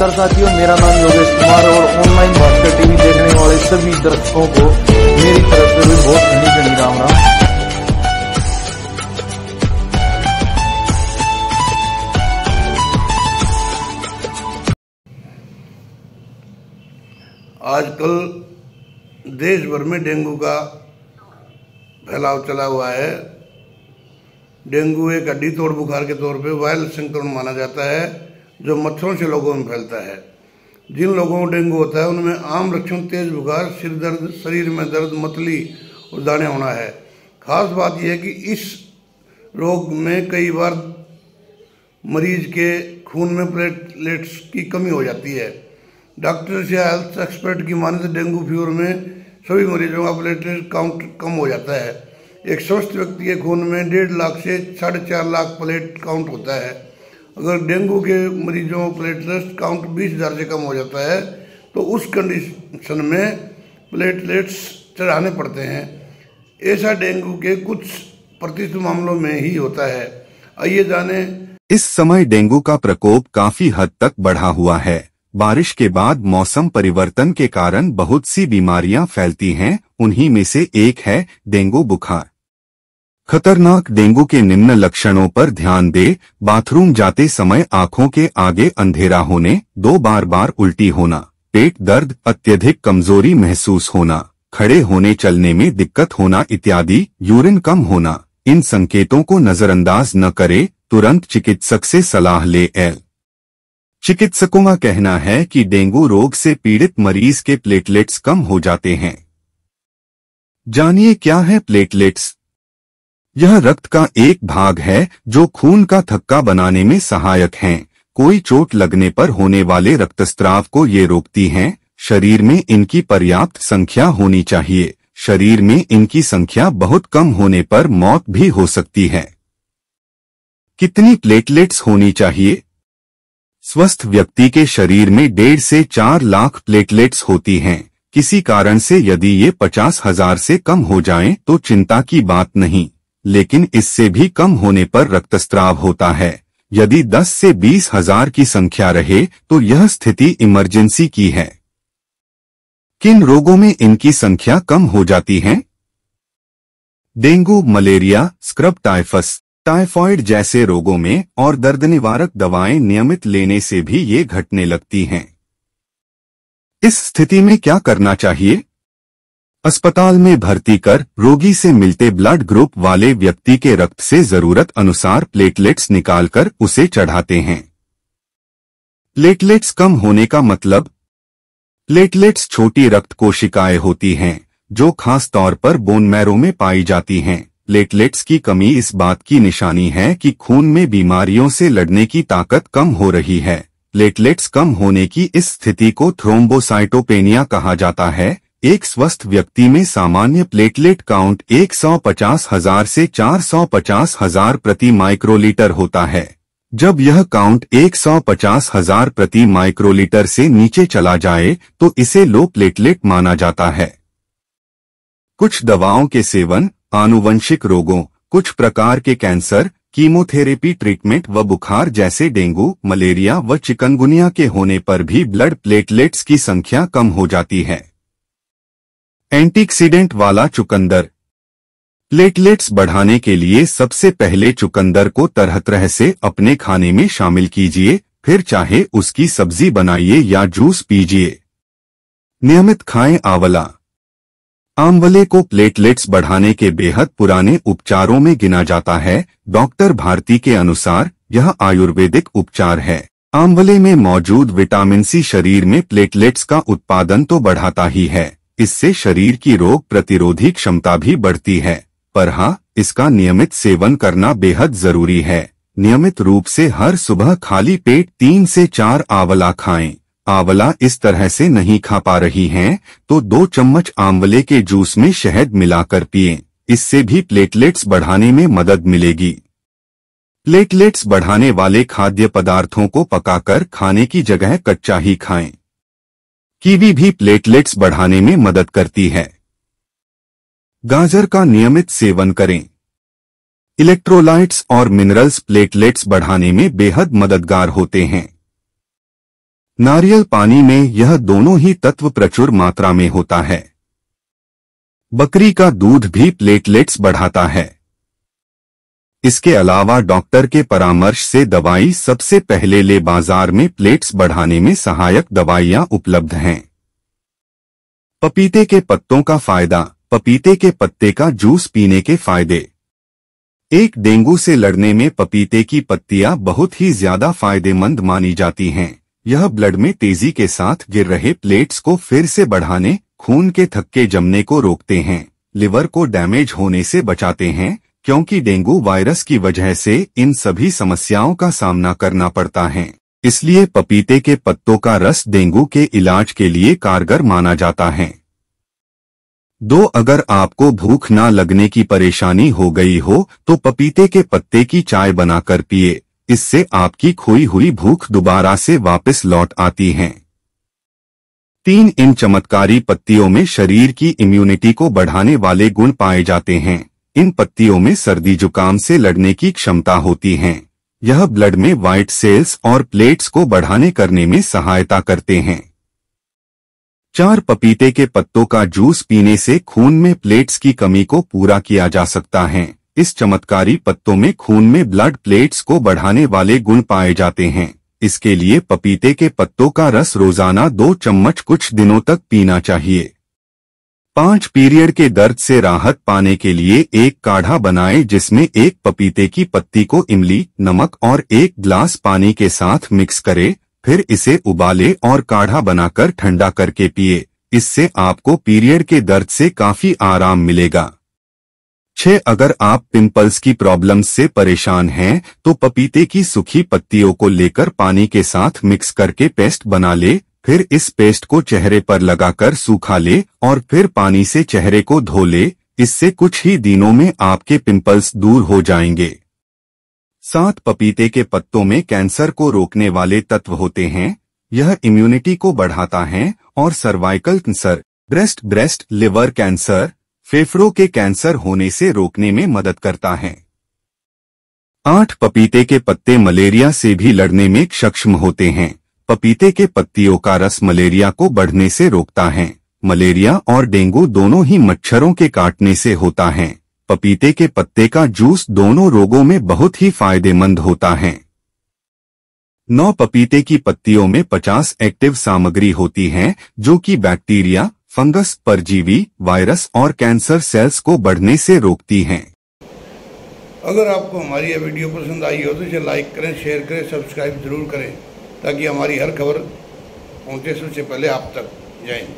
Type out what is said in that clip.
नमस्कार साथियों मेरा नाम योगेश कुमार और ऑनलाइन भास्कर टीवी देखने वाले सभी दर्शकों को मेरी तरफ से भी बहुत धनी धनी राम राम आजकल देश भर में डेंगू का फैलाव चला हुआ है डेंगू एक हड्डी तोड़ बुखार के तौर पे वायरल संक्रमण माना जाता है जो मच्छरों से लोगों में फैलता है जिन लोगों को डेंगू होता है उनमें आम लक्षण तेज बुखार सिर दर्द शरीर में दर्द मतली और दाने होना है खास बात यह है कि इस रोग में कई बार मरीज के खून में प्लेटलेट्स की कमी हो जाती है डॉक्टर्स या हेल्थ एक्सपर्ट की माने तो डेंगू फीवर में सभी मरीजों का प्लेटलेट काउंट कम हो जाता है एक स्वस्थ व्यक्ति के खून में डेढ़ लाख से साढ़े चार लाख प्लेट काउंट होता है अगर डेंगू के मरीजों प्लेटलेट्स काउंट बीस हज़ार से कम हो जाता है तो उस कंडीशन में प्लेटलेट्स चढ़ाने पड़ते हैं ऐसा डेंगू के कुछ प्रतिशत मामलों में ही होता है आइए जाने इस समय डेंगू का प्रकोप काफी हद तक बढ़ा हुआ है बारिश के बाद मौसम परिवर्तन के कारण बहुत सी बीमारियां फैलती हैं उन्हीं में से एक है डेंगू बुखार खतरनाक डेंगू के निम्न लक्षणों पर ध्यान दे बाथरूम जाते समय आंखों के आगे अंधेरा होने दो बार बार उल्टी होना पेट दर्द अत्यधिक कमजोरी महसूस होना खड़े होने चलने में दिक्कत होना इत्यादि यूरिन कम होना इन संकेतों को नजरअंदाज न करे तुरंत चिकित्सक से सलाह ले एल चिकित्सकों का कहना है कि डेंगू रोग से पीड़ित मरीज के प्लेटलेट्स कम हो जाते हैं जानिए क्या है प्लेटलेट्स यह रक्त का एक भाग है जो खून का थक्का बनाने में सहायक हैं। कोई चोट लगने पर होने वाले रक्तस्त्राव को ये रोकती हैं। शरीर में इनकी पर्याप्त संख्या होनी चाहिए शरीर में इनकी संख्या बहुत कम होने पर मौत भी हो सकती है कितनी प्लेटलेट्स होनी चाहिए स्वस्थ व्यक्ति के शरीर में डेढ़ से चार लाख प्लेटलेट्स होती हैं किसी कारण से यदि ये पचास हजार से कम हो जाएं तो चिंता की बात नहीं लेकिन इससे भी कम होने पर रक्तस्राव होता है यदि 10 से बीस हजार की संख्या रहे तो यह स्थिति इमरजेंसी की है किन रोगों में इनकी संख्या कम हो जाती है dengue malaria scrub typhus typhoid जैसे रोगों में और दर्द निवारक दवाएं नियमित लेने से भी ये घटने लगती हैं इस स्थिति में क्या करना चाहिए अस्पताल में भर्ती कर रोगी से मिलते ब्लड ग्रुप वाले व्यक्ति के रक्त से जरूरत अनुसार प्लेटलेट्स निकालकर उसे चढ़ाते हैं प्लेटलेट्स कम होने का मतलब प्लेटलेट्स छोटी रक्त कोशिकाएं होती हैं जो खास तौर पर बोन मैरो में पाई जाती हैं प्लेटलेट्स की कमी इस बात की निशानी है कि खून में बीमारियों से लड़ने की ताकत कम हो रही है प्लेटलेट्स कम होने की इस स्थिति को थ्रोम्बोसाइटोपेनिया कहा जाता है एक स्वस्थ व्यक्ति में सामान्य प्लेटलेट काउंट एक सौ पचास हजार से चार सौ पचास हजार प्रति माइक्रोलीटर होता है जब यह काउंट एक सौ पचास हजार प्रति माइक्रोलीटर से नीचे चला जाए तो इसे लो प्लेटलेट माना जाता है कुछ दवाओं के सेवन आनुवंशिक रोगों कुछ प्रकार के कैंसर कीमोथेरेपी ट्रीटमेंट व बुखार जैसे डेंगू मलेरिया व चिकनगुनिया के होने पर भी ब्लड प्लेटलेट्स की संख्या कम हो जाती है एंटीक्सीडेंट वाला चुकंदर प्लेटलेट्स बढ़ाने के लिए सबसे पहले चुकंदर को तरह तरह से अपने खाने में शामिल कीजिए फिर चाहे उसकी सब्जी बनाइए या जूस पीजिए नियमित खाएं आंवला आंवले को प्लेटलेट्स बढ़ाने के बेहद पुराने उपचारों में गिना जाता है डॉक्टर भारती के अनुसार यह आयुर्वेदिक उपचार है आंवले में मौजूद विटामिन सी शरीर में प्लेटलेट्स का उत्पादन तो बढ़ाता ही है इससे शरीर की रोग प्रतिरोधी क्षमता भी बढ़ती है पर हाँ इसका नियमित सेवन करना बेहद जरूरी है नियमित रूप से हर सुबह खाली पेट तीन से चार आंवला खाएं। आंवला इस तरह से नहीं खा पा रही हैं, तो दो चम्मच आंवले के जूस में शहद मिलाकर पिए इससे भी प्लेटलेट्स बढ़ाने में मदद मिलेगी प्लेटलेट्स बढ़ाने वाले खाद्य पदार्थों को पकाकर खाने की जगह कच्चा ही खाएं। कीवी भी प्लेटलेट्स बढ़ाने में मदद करती है गाजर का नियमित सेवन करें इलेक्ट्रोलाइट्स और मिनरल्स प्लेटलेट्स बढ़ाने में बेहद मददगार होते हैं नारियल पानी में यह दोनों ही तत्व प्रचुर मात्रा में होता है बकरी का दूध भी प्लेटलेट्स बढ़ाता है इसके अलावा डॉक्टर के परामर्श से दवाई सबसे पहले ले बाजार में प्लेट्स बढ़ाने में सहायक दवाइयां उपलब्ध हैं पपीते के पत्तों का फायदा पपीते के पत्ते का जूस पीने के फायदे एक डेंगू से लड़ने में पपीते की पत्तियां बहुत ही ज्यादा फायदेमंद मानी जाती हैं यह ब्लड में तेजी के साथ गिर रहे प्लेट्स को फिर से बढ़ाने खून के थक्के जमने को रोकते हैं लिवर को डैमेज होने से बचाते हैं क्योंकि डेंगू वायरस की वजह से इन सभी समस्याओं का सामना करना पड़ता है इसलिए पपीते के पत्तों का रस डेंगू के इलाज के लिए कारगर माना जाता है दो अगर आपको भूख ना लगने की परेशानी हो गई हो तो पपीते के पत्ते की चाय बनाकर पिए इससे आपकी खोई हुई भूख दोबारा से वापस लौट आती है तीन इन चमत्कारी पत्तियों में शरीर की इम्यूनिटी को बढ़ाने वाले गुण पाए जाते हैं इन पत्तियों में सर्दी जुकाम से लड़ने की क्षमता होती है यह ब्लड में व्हाइट सेल्स और प्लेट्स को बढ़ाने करने में सहायता करते हैं चार पपीते के पत्तों का जूस पीने से खून में प्लेट्स की कमी को पूरा किया जा सकता है इस चमत्कारी पत्तों में खून में ब्लड प्लेट्स को बढ़ाने वाले गुण पाए जाते हैं इसके लिए पपीते के पत्तों का रस रोजाना दो चम्मच कुछ दिनों तक पीना चाहिए पांच पीरियड के दर्द से राहत पाने के लिए एक काढ़ा बनाएं जिसमें एक पपीते की पत्ती को इमली नमक और एक ग्लास पानी के साथ मिक्स करें फिर इसे उबाले और काढ़ा बनाकर ठंडा करके पिए इससे आपको पीरियड के दर्द से काफी आराम मिलेगा छह अगर आप पिंपल्स की प्रॉब्लम से परेशान हैं तो पपीते की सूखी पत्तियों को लेकर पानी के साथ मिक्स करके पेस्ट बना ले फिर इस पेस्ट को चेहरे पर लगाकर सूखा ले और फिर पानी से चेहरे को धो ले इससे कुछ ही दिनों में आपके पिंपल्स दूर हो जाएंगे सात पपीते के पत्तों में कैंसर को रोकने वाले तत्व होते हैं यह इम्यूनिटी को बढ़ाता है और cervical cancer breast breast liver cancer फेफड़ों के कैंसर होने से रोकने में मदद करता है आठ पपीते के पत्ते मलेरिया से भी लड़ने में सक्षम होते हैं पपीते के पत्तियों का रस मलेरिया को बढ़ने से रोकता है मलेरिया और डेंगू दोनों ही मच्छरों के काटने से होता है पपीते के पत्ते का जूस दोनों रोगों में बहुत ही फायदेमंद होता है नौ पपीते की पत्तियों में 50 एक्टिव सामग्री होती है जो कि बैक्टीरिया फंगस परजीवी वायरस और कैंसर सेल्स को बढ़ने से रोकती हैं अगर आपको हमारी यह वीडियो पसंद आई हो तो इसे लाइक करें शेयर करें सब्सक्राइब जरूर करें ताकि हमारी हर खबर पहुंचे सबसे पहले आप तक जाए